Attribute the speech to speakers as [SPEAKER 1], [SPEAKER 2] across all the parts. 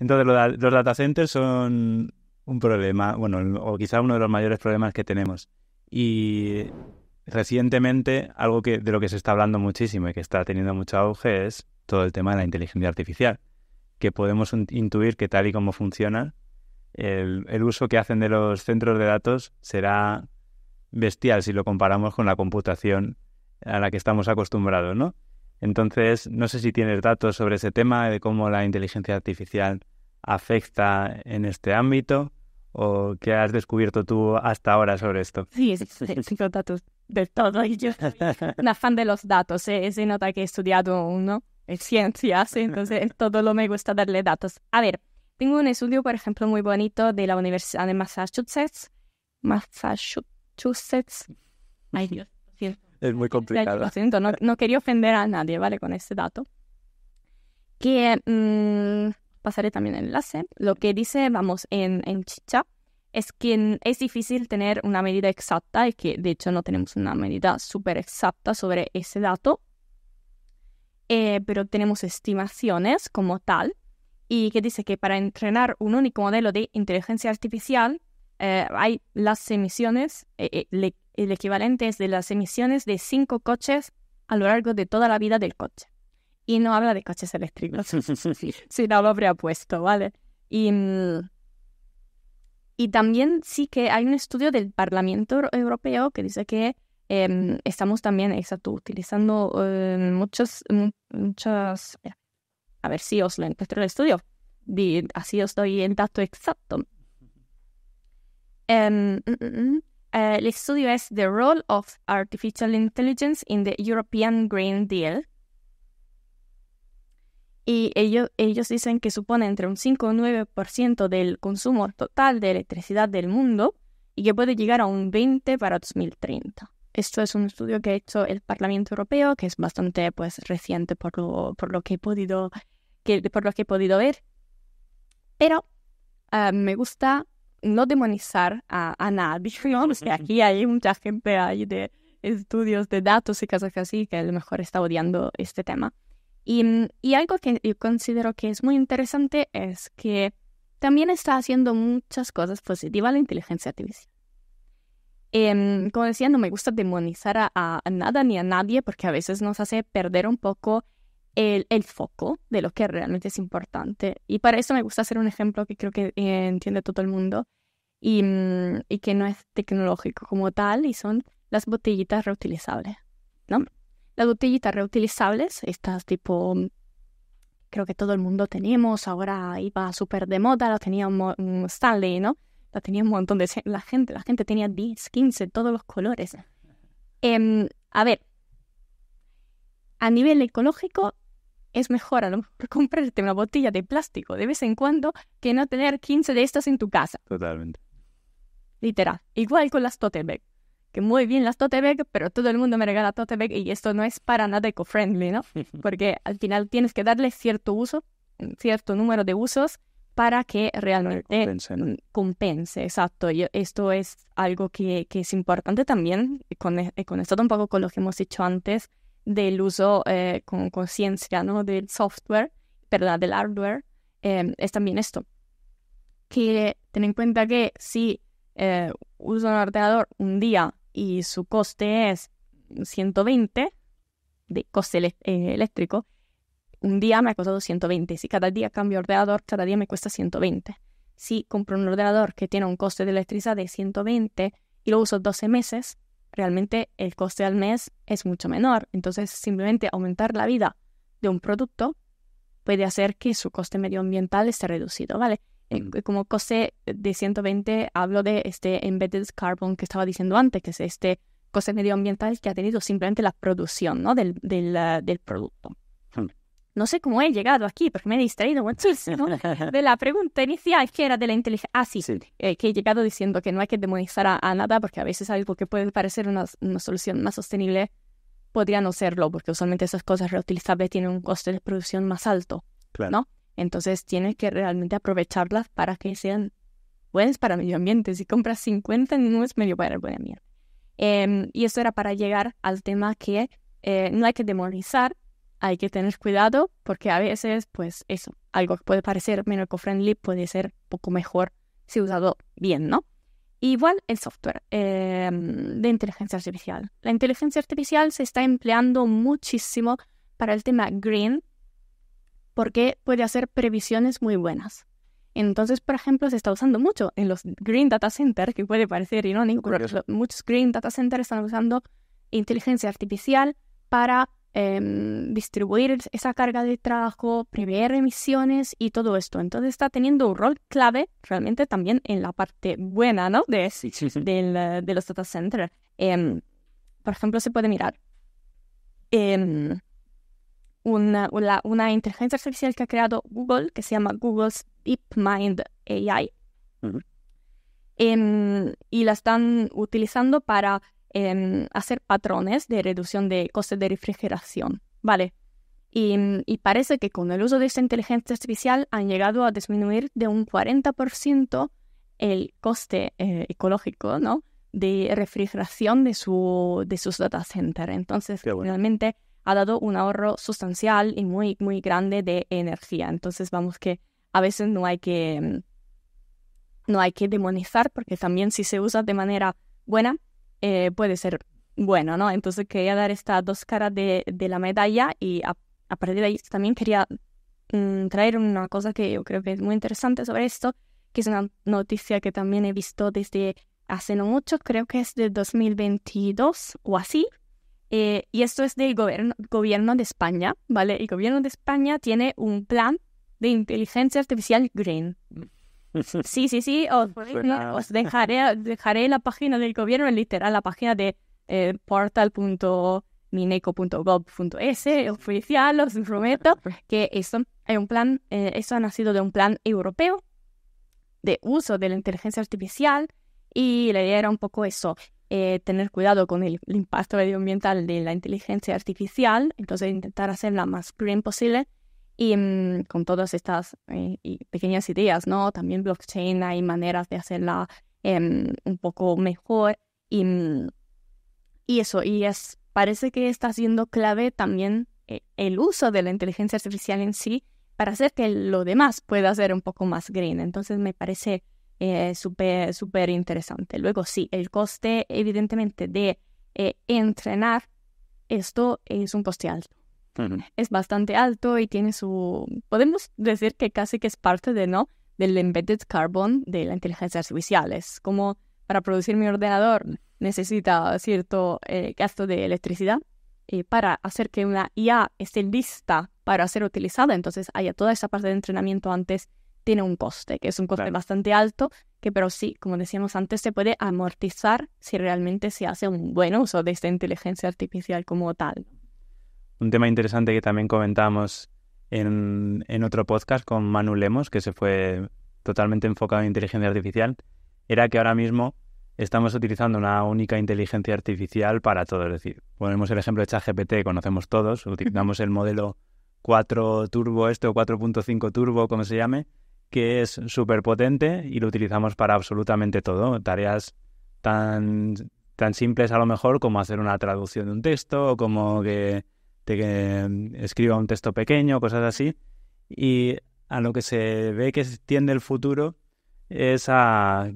[SPEAKER 1] Entonces, los, los son un problema, bueno, o quizá uno de los mayores problemas que tenemos. Y recientemente, algo que, de lo que se está hablando muchísimo y que está teniendo mucho auge es todo el tema de la inteligencia artificial, que podemos intuir que tal y como funciona, el, el uso que hacen de los centros de datos será bestial si lo comparamos con la computación a la que estamos acostumbrados, ¿no? Entonces, no sé si tienes datos sobre ese tema, de cómo la inteligencia artificial afecta en este ámbito o qué has descubierto tú hasta ahora sobre esto. Sí, tengo
[SPEAKER 2] datos de todo. Yo soy una fan de los datos. ¿eh? Se, nota que he estudiado uno, en ciencias, entonces todo lo me gusta darle datos. A ver, tengo un estudio, por ejemplo, muy bonito de la Universidad de Massachusetts. Massachusetts. Ay, Dios
[SPEAKER 1] es muy complicado
[SPEAKER 2] No, no, quería ofender a nadie, ¿vale? Con este dato. Que mm, pasaré también el enlace. Lo que dice, vamos, en, en Chicha es que es difícil tener una medida exacta y que de hecho no tenemos una medida súper exacta sobre ese dato, eh, pero tenemos estimaciones como tal y que dice que para entrenar un único modelo de inteligencia artificial eh, hay las emisiones, eh, el equivalente es de las emisiones de cinco coches a lo largo de toda la vida del coche. Y no habla de coches eléctricos, no lo habría puesto, ¿vale? Y, mm, y también sí que hay un estudio del Parlamento Europeo que dice que em, estamos también exacto, utilizando em, muchos, muchas... A ver si os lo encuentro el estudio. Así os doy el dato exacto el estudio es The Role of Artificial Intelligence in the European Green Deal. Y ellos, ellos dicen que supone entre un 5 y un 9% del consumo total de electricidad del mundo y que puede llegar a un 20 para 2030. Esto es un estudio que ha hecho el Parlamento Europeo, que es bastante pues, reciente por lo, que he podido, que, por lo que he podido ver. Pero ah, me gusta no demonizar a, a nadie, ¿no? aquí hay mucha gente de estudios de datos y cosas así que a lo mejor está odiando este tema. Y, y algo que yo considero que es muy interesante es que también está haciendo muchas cosas positivas la inteligencia artificial. Em, como decía, no me gusta demonizar a, nada ni a nadie porque a veces nos hace perder un poco el, foco de lo que realmente es importante. Y para eso me gusta hacer un ejemplo que creo que eh, entiende todo el mundo mm, y, que no es tecnológico como tal, y son las botellitas reutilizables, ¿no? Las botellitas reutilizables, estas tipo, mm, creo que todo el mundo tenemos, ahora iba súper de moda, las tenía Stanley, ¿no? La tenía un montón de la gente, la gente tenía 10, 15, todos los colores. Em, a ver, a nivel ecológico es mejor a lo mejor comprarte una botella de plástico de vez en cuando que no tener 15 de estas en tu casa. Totalmente. Literal. Igual con las tote Que muy bien las tote pero todo el mundo me regala tote y esto no es para nada eco-friendly, ¿no? Porque al final tienes que darle cierto uso, cierto número de usos para que realmente mm, compense, Exacto. Y esto es algo que, es importante también, e, con, esto un poco con lo que hemos dicho antes, del uso eh, con conciencia ¿no? del software, ¿verdad? Del hardware, eh, es también esto. Que ten en cuenta que si eh, uso un ordenador un día y su coste es 120 de coste eléctrico, un día me ha costado 120. Si cada día cambio ordenador, cada día me cuesta 120. Si compro un ordenador que tiene un coste de electricidad de 120 y lo uso 12 meses, realmente el coste al mes es mucho menor. Entonces, simplemente aumentar la vida de un producto puede hacer que su coste medioambiental esté reducido, ¿vale? Mm. Como coste de 120 hablo de este embedded carbon que estaba diciendo antes, que es este coste medioambiental que ha tenido simplemente la producción ¿no? del, del, ah, del producto no sé cómo he llegado aquí, porque me he distraído muchísimo de la pregunta inicial que era de la inteligencia. Ah, sí, eh, que he llegado diciendo que no hay que demonizar a, nada, porque a veces algo que puede parecer una, solución más sostenible podría no serlo, porque usualmente esas cosas reutilizables tienen un coste de producción más alto, claro. ¿no? Entonces tienes que realmente aprovecharlas para que sean buenas para el medio ambiente. Si compras 50, no es medio para el medio ambiente. Em, y eso era para llegar al tema que eh, no hay que demonizar hay que tener cuidado porque a veces, pues eso, algo que puede parecer menos eco-friendly puede ser poco mejor si usado bien, ¿no? Igual el software em, de inteligencia artificial. La inteligencia artificial se está empleando muchísimo para el tema green porque puede hacer previsiones muy buenas. Entonces, por ejemplo, se está usando mucho en los green data centers, que puede parecer irónico, pero muchos green data centers están usando inteligencia artificial para Em, distribuir esa carga de trabajo, prever emisiones y todo esto. Entonces está teniendo un rol clave realmente también en la parte buena ¿no? de, de los data centers. Em, por ejemplo, se puede mirar em, una, una, inteligencia artificial que ha creado Google, que se llama Google's DeepMind AI. y la están utilizando para hacer patrones de reducción de costes de refrigeración, ¿vale? Y, parece que con el uso de esta inteligencia artificial han llegado a disminuir de un 40% el coste eh, ecológico, ¿no? De refrigeración de, su, de sus data centers. Entonces, realmente ha dado un ahorro sustancial y muy, muy grande de energía. Entonces, vamos que a veces no hay que, no hay que demonizar, porque también si se usa de manera buena, eh, puede ser bueno, ¿no? Entonces quería dar estas dos caras de, de la medalla y a, partir de ahí también quería mm, traer una cosa que yo creo que es muy interesante sobre esto, que es una noticia que también he visto desde hace no mucho, creo que es de 2022 o así. Eh, y esto es del gobierno, gobierno de España, ¿vale? El gobierno de España tiene un plan de inteligencia artificial green. Mm. Sí, sí, sí, pues os, dejaré, dejaré la página del gobierno, literal, la página de eh, portal.mineco.gov.es, oficial, os prometo pues que eso hay un plan, eh, eso ha nacido de un plan europeo de uso de la inteligencia artificial y la idea era un poco eso, eh, tener cuidado con el, impacto medioambiental de la inteligencia artificial, entonces intentar hacerla más green posible y mm, con todas estas eh, pequeñas ideas, ¿no? También blockchain hay maneras de hacerla em, un poco mejor. Y, mm, y eso, y es, parece que está siendo clave también eh, el uso de la inteligencia artificial en sí para hacer que lo demás pueda ser un poco más green. Entonces me parece eh, súper, súper interesante. Luego sí, el coste evidentemente de entrenar esto es un coste alto es bastante alto y tiene su, podemos decir que casi que es parte de, ¿no? Del embedded carbon de la inteligencia artificial. Es como para producir mi ordenador necesita cierto eh, gasto de electricidad eh, para hacer que una IA esté lista para ser utilizada. Entonces haya toda esa parte de entrenamiento antes tiene un coste, que es un coste bastante alto, que pero sí, como decíamos antes, se puede amortizar si realmente se hace un buen uso de esta inteligencia artificial como tal
[SPEAKER 1] un tema interesante que también comentamos en, otro podcast con Manu Lemos, que se fue totalmente enfocado en inteligencia artificial, era que ahora mismo estamos utilizando una única inteligencia artificial para todo. Es decir, ponemos el ejemplo de ChatGPT, conocemos todos, utilizamos el modelo 4 Turbo, este o 4.5 Turbo, como se llame, que es súper potente y lo utilizamos para absolutamente todo. Tareas tan, tan simples a lo mejor como hacer una traducción de un texto o como que que em, escriba un texto pequeño, cosas así. Y a lo que se ve que tiende el futuro es a,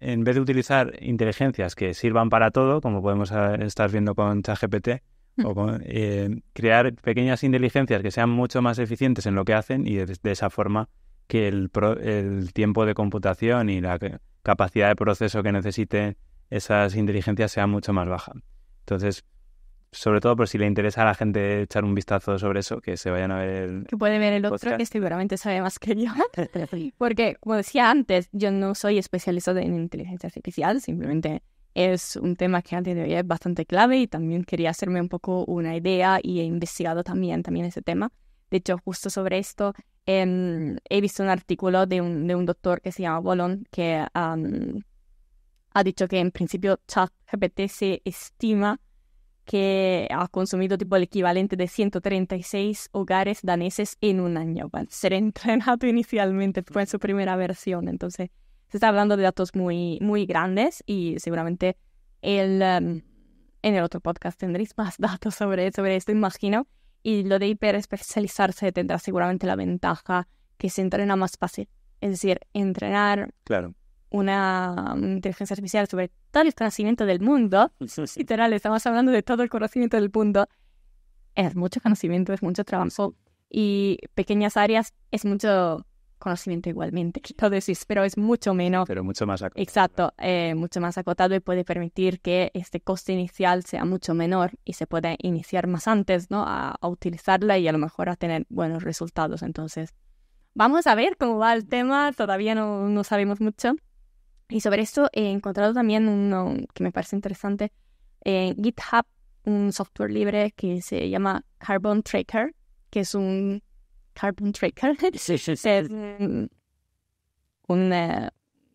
[SPEAKER 1] en vez de utilizar inteligencias que sirvan para todo, como podemos ah, estar viendo con ChatGPT, o hmm. em, crear pequeñas inteligencias que sean mucho más eficientes en lo que hacen y de, esa forma que el, el, tiempo de computación y la capacidad de proceso que necesiten esas inteligencias sea mucho más baja. Entonces, sobre todo por si le interesa a la gente echar un vistazo sobre eso, que se vayan a ver el
[SPEAKER 2] Que puede ver el otro, que seguramente sabe más que yo. Porque, como decía antes, yo no soy especialista en inteligencia artificial, simplemente es un tema que antes de hoy es bastante clave y también quería hacerme un poco una idea y he investigado también, también ese tema. De hecho, justo sobre esto em, he visto un artículo de un, de un doctor que se llama Bolon que ha dicho que en principio ChatGPT se estima que ha consumido tipo el equivalente de 136 hogares daneses en un año, ser entrenado inicialmente, fue su primera versión, entonces se está hablando de datos muy, muy grandes y seguramente el, em, en el otro podcast tendréis más datos sobre, sobre esto, imagino, y lo de hiperespecializarse tendrá seguramente la ventaja que se entrena más fácil, es decir, entrenar. Claro una inteligencia artificial sobre todo el conocimiento del mundo, literal, estamos hablando de todo el conocimiento del mundo, es mucho conocimiento, es mucho trabajo y pequeñas áreas es mucho conocimiento igualmente. Todo pero es mucho menos. Pero mucho más acotado. Exacto, eh, mucho más acotado y puede permitir que este coste inicial sea mucho menor y se pueda iniciar más antes, ¿no? A, a utilizarla y a lo mejor a tener buenos resultados. Entonces, vamos a ver cómo va el tema. Todavía no, no sabemos mucho y sobre esto he encontrado también uno que me parece interesante en eh, GitHub, un software libre que se llama Carbon Tracker, que es un Carbon Tracker. Sí, sí, sí. Es un, eh,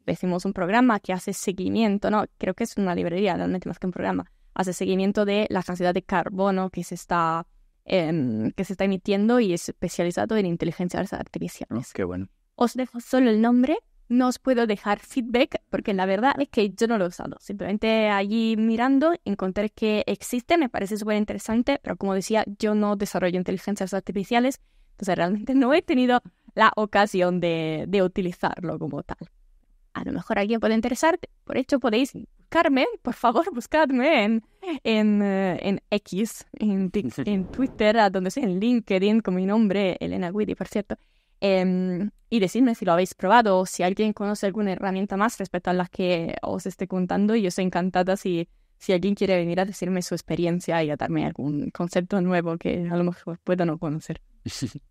[SPEAKER 2] decimos, un programa que hace seguimiento, no, creo que es una librería, realmente más que un programa, hace seguimiento de la cantidad de carbono que se está, em, que se está emitiendo y es especializado en inteligencia artificial. Oh, qué bueno. Os dejo solo el nombre no os puedo dejar feedback porque la verdad es que yo no lo he usado. Simplemente allí mirando encontré que existe, me parece súper interesante, pero como decía, yo no desarrollo inteligencias artificiales, entonces realmente no he tenido la ocasión de, de utilizarlo como tal. A lo mejor alguien puede interesarte, por hecho podéis buscarme, por favor, buscadme en, en, eh, X, en, Twitter, donde sea, en LinkedIn, con mi nombre, Elena Guidi, por cierto. Em, y decidme si lo habéis probado o si alguien conoce alguna herramienta más respecto a las que os esté contando. Y yo estoy encantada si, si alguien quiere venir a decirme su experiencia y a darme algún concepto nuevo que a lo mejor pueda no conocer.